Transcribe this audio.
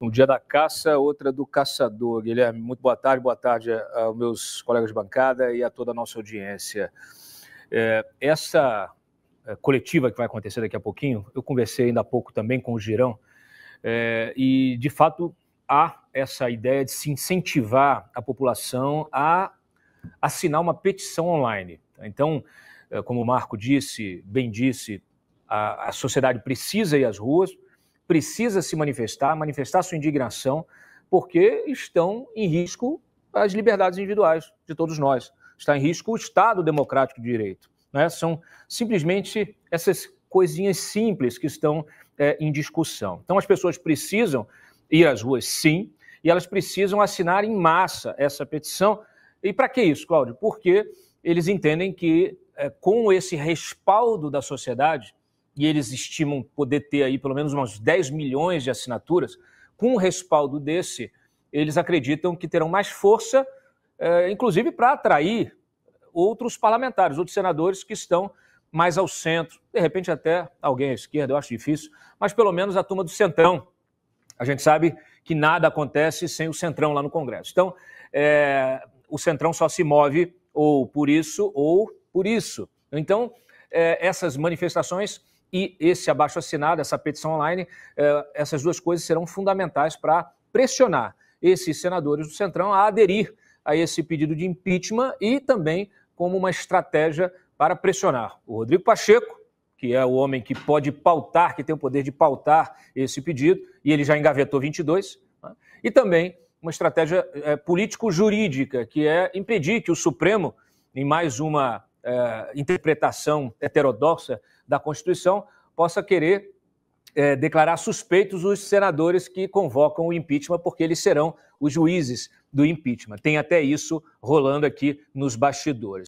um dia da caça, outra do caçador. Guilherme, muito boa tarde, boa tarde eh, aos meus colegas de bancada e a toda a nossa audiência. É, essa eh, coletiva que vai acontecer daqui a pouquinho, eu conversei ainda há pouco também com o Girão, é, e de fato há essa ideia de se incentivar a população a assinar uma petição online. Então, eh, como o Marco disse, bem disse, a, a sociedade precisa ir às ruas, precisa se manifestar, manifestar sua indignação, porque estão em risco as liberdades individuais de todos nós. Está em risco o Estado democrático de direito. Né? São simplesmente essas coisinhas simples que estão é, em discussão. Então, as pessoas precisam ir às ruas, sim, e elas precisam assinar em massa essa petição. E para que isso, Cláudio? Porque eles entendem que, é, com esse respaldo da sociedade, e eles estimam poder ter aí pelo menos uns 10 milhões de assinaturas, com um respaldo desse, eles acreditam que terão mais força, eh, inclusive para atrair outros parlamentares, outros senadores que estão mais ao centro, de repente até alguém à esquerda, eu acho difícil, mas pelo menos a turma do Centrão. A gente sabe que nada acontece sem o Centrão lá no Congresso. Então, é, o Centrão só se move ou por isso ou por isso. Então, é, essas manifestações e esse abaixo assinado, essa petição online, eh, essas duas coisas serão fundamentais para pressionar esses senadores do Centrão a aderir a esse pedido de impeachment e também como uma estratégia para pressionar o Rodrigo Pacheco, que é o homem que pode pautar, que tem o poder de pautar esse pedido, e ele já engavetou 22, né? e também uma estratégia eh, político-jurídica, que é impedir que o Supremo, em mais uma é, interpretação heterodoxa da Constituição, possa querer é, declarar suspeitos os senadores que convocam o impeachment, porque eles serão os juízes do impeachment. Tem até isso rolando aqui nos bastidores.